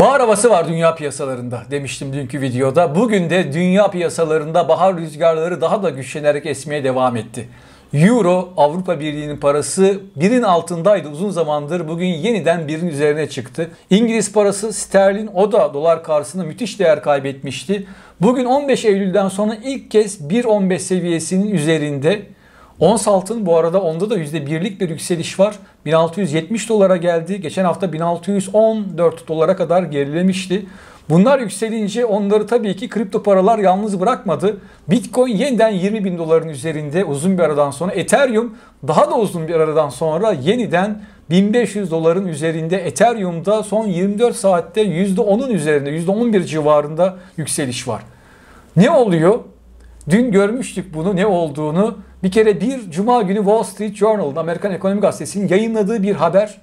Bahar havası var dünya piyasalarında demiştim dünkü videoda. Bugün de dünya piyasalarında bahar rüzgarları daha da güçlenerek esmeye devam etti. Euro Avrupa Birliği'nin parası birin altındaydı uzun zamandır bugün yeniden birin üzerine çıktı. İngiliz parası sterlin o da dolar karşısında müthiş değer kaybetmişti. Bugün 15 Eylül'den sonra ilk kez 1.15 seviyesinin üzerinde Ons altın bu arada onda da %1'lik bir yükseliş var. 1670 dolara geldi. Geçen hafta 1614 dolara kadar gerilemişti. Bunlar yükselince onları tabii ki kripto paralar yalnız bırakmadı. Bitcoin yeniden 20 bin doların üzerinde uzun bir aradan sonra. Ethereum daha da uzun bir aradan sonra yeniden 1500 doların üzerinde. Ethereum'da son 24 saatte %10'un üzerinde %11 civarında yükseliş var. Ne oluyor? Dün görmüştük bunu ne olduğunu. Bir kere bir cuma günü Wall Street Journal'ın Amerikan Ekonomi Gazetesi'nin yayınladığı bir haber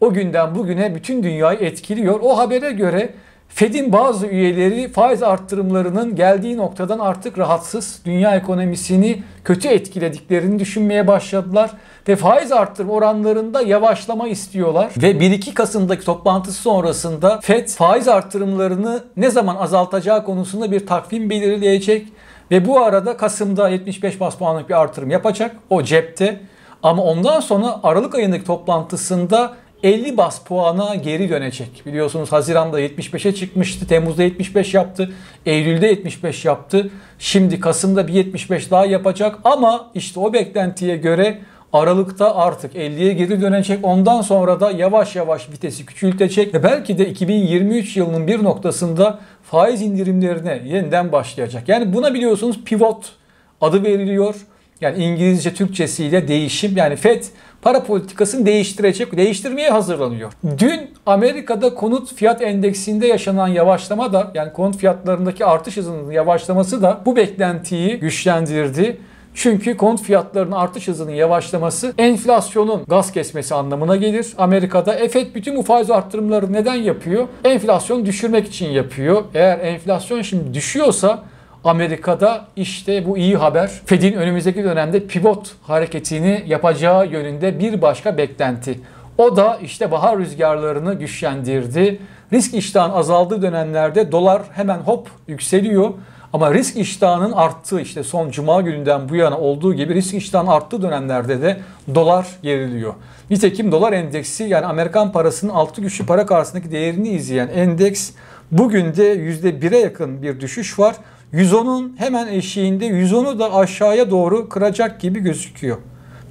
o günden bugüne bütün dünyayı etkiliyor. O habere göre Fed'in bazı üyeleri faiz arttırımlarının geldiği noktadan artık rahatsız, dünya ekonomisini kötü etkilediklerini düşünmeye başladılar ve faiz arttırım oranlarında yavaşlama istiyorlar. Ve 1-2 Kasım'daki toplantısı sonrasında Fed faiz arttırımlarını ne zaman azaltacağı konusunda bir takvim belirleyecek ve bu arada Kasım'da 75 bas puanlık bir artırım yapacak. O cepte. Ama ondan sonra Aralık ayındaki toplantısında 50 bas puana geri dönecek. Biliyorsunuz Haziran'da 75'e çıkmıştı. Temmuz'da 75 yaptı. Eylül'de 75 yaptı. Şimdi Kasım'da bir 75 daha yapacak ama işte o beklentiye göre Aralık'ta artık 50'ye geri dönecek. Ondan sonra da yavaş yavaş vitesi küçültecek ve belki de 2023 yılının bir noktasında faiz indirimlerine yeniden başlayacak. Yani buna biliyorsunuz pivot adı veriliyor. Yani İngilizce Türkçesiyle değişim yani FED para politikasını değiştirecek, değiştirmeye hazırlanıyor. Dün Amerika'da konut fiyat endeksinde yaşanan yavaşlama da yani konut fiyatlarındaki artış hızının yavaşlaması da bu beklentiyi güçlendirdi. Çünkü konut fiyatlarının artış hızının yavaşlaması enflasyonun gaz kesmesi anlamına gelir. Amerika'da efet bütün bu faiz arttırımları neden yapıyor? Enflasyonu düşürmek için yapıyor. Eğer enflasyon şimdi düşüyorsa Amerika'da işte bu iyi haber. Fed'in önümüzdeki dönemde pivot hareketini yapacağı yönünde bir başka beklenti. O da işte bahar rüzgarlarını güçlendirdi. Risk iştahın azaldığı dönemlerde dolar hemen hop yükseliyor. Ama risk iştahının arttığı işte son cuma gününden bu yana olduğu gibi risk iştahının arttığı dönemlerde de dolar geriliyor. Nitekim dolar endeksi yani Amerikan parasının altı güçlü para karşısındaki değerini izleyen endeks bugün de %1'e yakın bir düşüş var. 110'un hemen eşiğinde 110'u da aşağıya doğru kıracak gibi gözüküyor.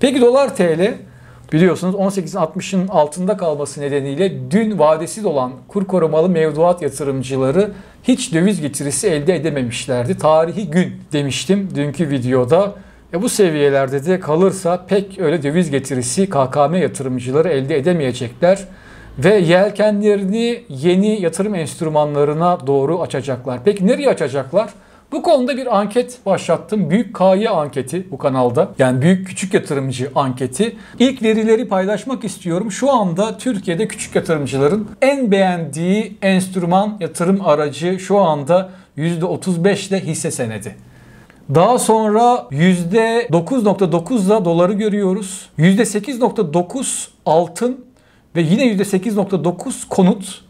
Peki dolar TL Biliyorsunuz 18.60'ın altında kalması nedeniyle dün vadesi olan kur korumalı mevduat yatırımcıları hiç döviz getirisi elde edememişlerdi. Tarihi gün demiştim dünkü videoda. E bu seviyelerde de kalırsa pek öyle döviz getirisi KKM yatırımcıları elde edemeyecekler ve yelkenlerini yeni yatırım enstrümanlarına doğru açacaklar. Peki nereye açacaklar? Bu konuda bir anket başlattım. Büyük KY anketi bu kanalda. Yani büyük küçük yatırımcı anketi. İlk verileri paylaşmak istiyorum. Şu anda Türkiye'de küçük yatırımcıların en beğendiği enstrüman yatırım aracı şu anda %35 ile hisse senedi. Daha sonra %9.9'la doları görüyoruz. %8.9 altın ve yine %8.9 konut.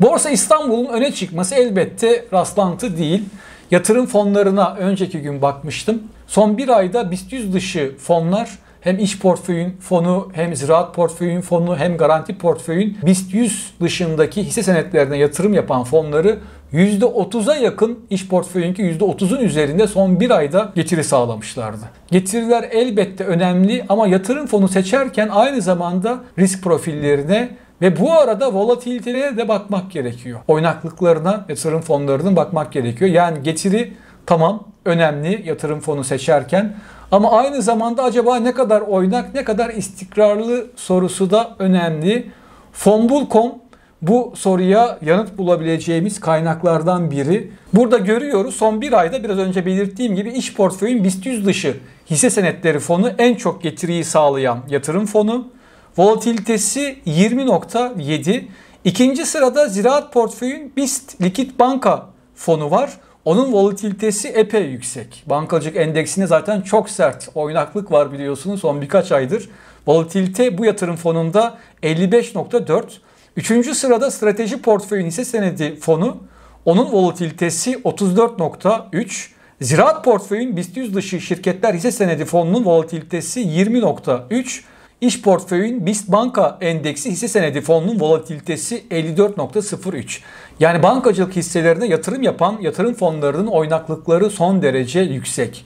Borsa İstanbul'un öne çıkması elbette rastlantı değil. Yatırım fonlarına önceki gün bakmıştım. Son bir ayda BIST 100 dışı fonlar hem iş portföyün fonu hem ziraat portföyün fonu hem garanti portföyün BIST 100 dışındaki hisse senetlerine yatırım yapan fonları %30'a yakın iş portföyünki %30'un üzerinde son bir ayda getiri sağlamışlardı. Getiriler elbette önemli ama yatırım fonu seçerken aynı zamanda risk profillerine ve bu arada volatiliteye de bakmak gerekiyor. Oynaklıklarına, yatırım fonlarının bakmak gerekiyor. Yani getiri tamam önemli yatırım fonu seçerken ama aynı zamanda acaba ne kadar oynak, ne kadar istikrarlı sorusu da önemli. Fonbul.com bu soruya yanıt bulabileceğimiz kaynaklardan biri. Burada görüyoruz son bir ayda biraz önce belirttiğim gibi iş portföyün BIST 100 dışı hisse senetleri fonu en çok getiriyi sağlayan yatırım fonu. Volatilitesi 20.7. İkinci sırada ziraat portföyün BIST likit banka fonu var. Onun volatilitesi epey yüksek. Bankacılık endeksinde zaten çok sert oynaklık var biliyorsunuz son birkaç aydır. Volatilite bu yatırım fonunda 55.4. Üçüncü sırada strateji portföyün hisse senedi fonu. Onun volatilitesi 34.3. Ziraat portföyün BIST 100 dışı şirketler hisse senedi fonunun volatilitesi 20.3. İş portföyün BIST banka endeksi hisse senedi fonunun volatilitesi 54.03. Yani bankacılık hisselerine yatırım yapan yatırım fonlarının oynaklıkları son derece yüksek.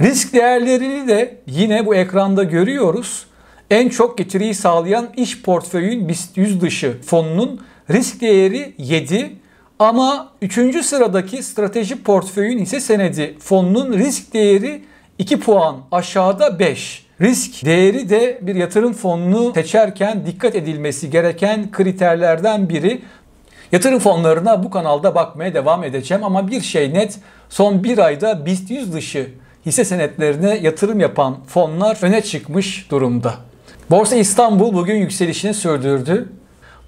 Risk değerlerini de yine bu ekranda görüyoruz. En çok getiriyi sağlayan iş portföyün BIST 100 dışı fonunun risk değeri 7 ama 3. sıradaki strateji portföyün hisse senedi fonunun risk değeri 2 puan aşağıda 5. Risk değeri de bir yatırım fonunu seçerken dikkat edilmesi gereken kriterlerden biri. Yatırım fonlarına bu kanalda bakmaya devam edeceğim ama bir şey net son bir ayda BIST 100 dışı hisse senetlerine yatırım yapan fonlar öne çıkmış durumda. Borsa İstanbul bugün yükselişini sürdürdü.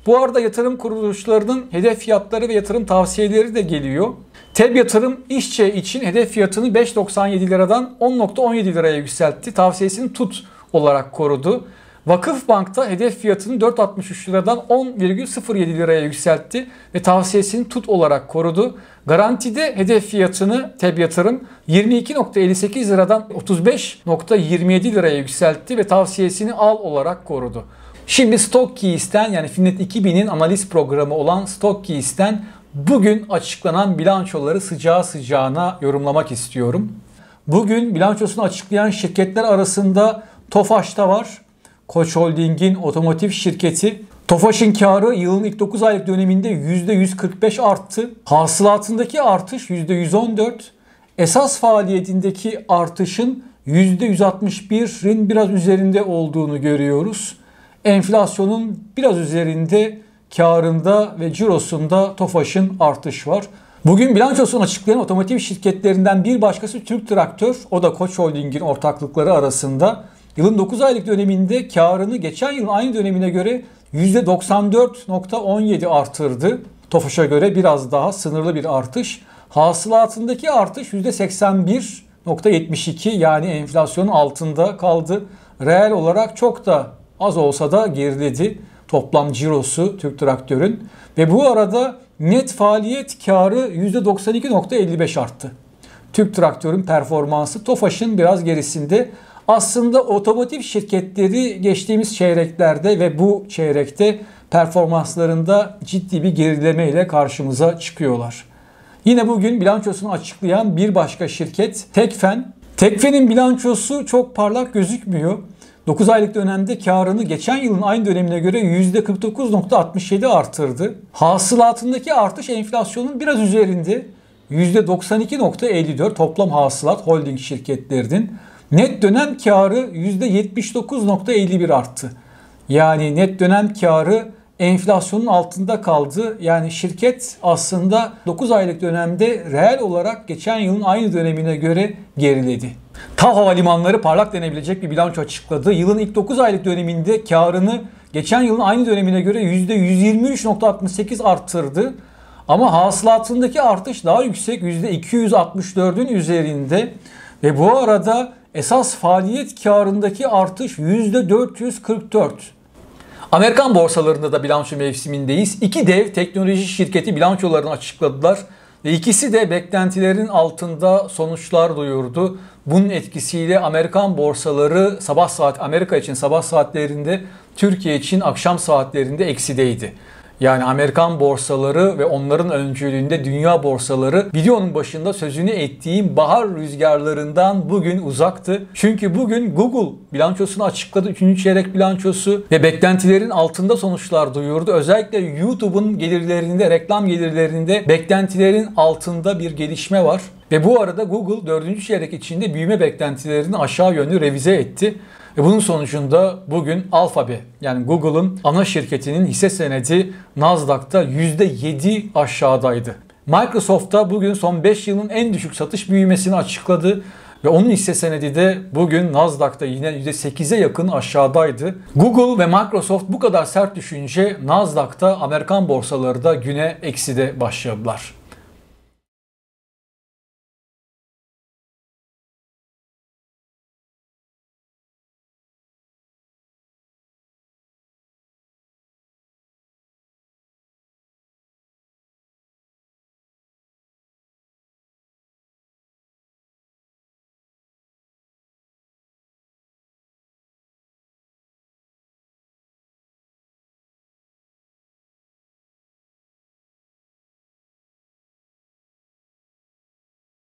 Bu arada yatırım kuruluşlarının hedef fiyatları ve yatırım tavsiyeleri de geliyor. TEB yatırım işçe için hedef fiyatını 5.97 liradan 10.17 liraya yükseltti. Tavsiyesini tut olarak korudu. Vakıf Bank'ta hedef fiyatını 4.63 liradan 10,07 liraya yükseltti ve tavsiyesini tut olarak korudu. Garantide hedef fiyatını TEB Yatırım 22.58 liradan 35.27 liraya yükseltti ve tavsiyesini al olarak korudu. Şimdi StockKeys'ten yani Finet 2000'in analiz programı olan StockKeys'ten bugün açıklanan bilançoları sıcağı sıcağına yorumlamak istiyorum. Bugün bilançosunu açıklayan şirketler arasında Tofaş'ta var. Koç Holding'in otomotiv şirketi. Tofaş'ın karı yılın ilk 9 aylık döneminde %145 arttı. Hasılatındaki artış %114. Esas faaliyetindeki artışın %161'in biraz üzerinde olduğunu görüyoruz enflasyonun biraz üzerinde karında ve cirosunda TOFAŞ'ın artış var. Bugün bilançosunu açıklayan otomotiv şirketlerinden bir başkası Türk Traktör. O da Koç Holding'in ortaklıkları arasında. Yılın 9 aylık döneminde karını geçen yılın aynı dönemine göre %94.17 artırdı. TOFAŞ'a göre biraz daha sınırlı bir artış. Hasılatındaki artış %81.72 yani enflasyonun altında kaldı. Reel olarak çok da az olsa da geriledi toplam cirosu Türk Traktör'ün. Ve bu arada net faaliyet karı %92.55 arttı. Türk Traktör'ün performansı TOFAŞ'ın biraz gerisinde. Aslında otomotiv şirketleri geçtiğimiz çeyreklerde ve bu çeyrekte performanslarında ciddi bir gerileme ile karşımıza çıkıyorlar. Yine bugün bilançosunu açıklayan bir başka şirket Tekfen. Tekfen'in bilançosu çok parlak gözükmüyor. 9 aylık dönemde karını geçen yılın aynı dönemine göre %49.67 artırdı. Hasılatındaki artış enflasyonun biraz üzerinde %92.54 toplam hasılat holding şirketlerinin. Net dönem karı %79.51 arttı. Yani net dönem karı enflasyonun altında kaldı. Yani şirket aslında 9 aylık dönemde reel olarak geçen yılın aynı dönemine göre geriledi. TAV Havalimanları parlak denebilecek bir bilanço açıkladı. Yılın ilk 9 aylık döneminde karını geçen yılın aynı dönemine göre %123.68 arttırdı. Ama hasılatındaki artış daha yüksek %264'ün üzerinde ve bu arada esas faaliyet karındaki artış %444. Amerikan borsalarında da bilanço mevsimindeyiz. İki dev teknoloji şirketi bilançolarını açıkladılar. E, ikisi de beklentilerin altında sonuçlar duyurdu. Bunun etkisiyle Amerikan borsaları sabah saat Amerika için sabah saatlerinde, Türkiye için akşam saatlerinde eksideydi. Yani Amerikan borsaları ve onların öncülüğünde dünya borsaları videonun başında sözünü ettiğim bahar rüzgarlarından bugün uzaktı. Çünkü bugün Google bilançosunu açıkladı. 3. çeyrek bilançosu ve beklentilerin altında sonuçlar duyurdu. Özellikle YouTube'un gelirlerinde, reklam gelirlerinde beklentilerin altında bir gelişme var. Ve bu arada Google 4. çeyrek içinde büyüme beklentilerini aşağı yönlü revize etti. Ve bunun sonucunda bugün Alphabet yani Google'ın ana şirketinin hisse senedi Nasdaq'ta %7 aşağıdaydı. Microsoft da bugün son 5 yılın en düşük satış büyümesini açıkladı ve onun hisse senedi de bugün Nasdaq'ta yine %8'e yakın aşağıdaydı. Google ve Microsoft bu kadar sert düşünce Nasdaq'ta Amerikan borsaları da güne ekside başladılar.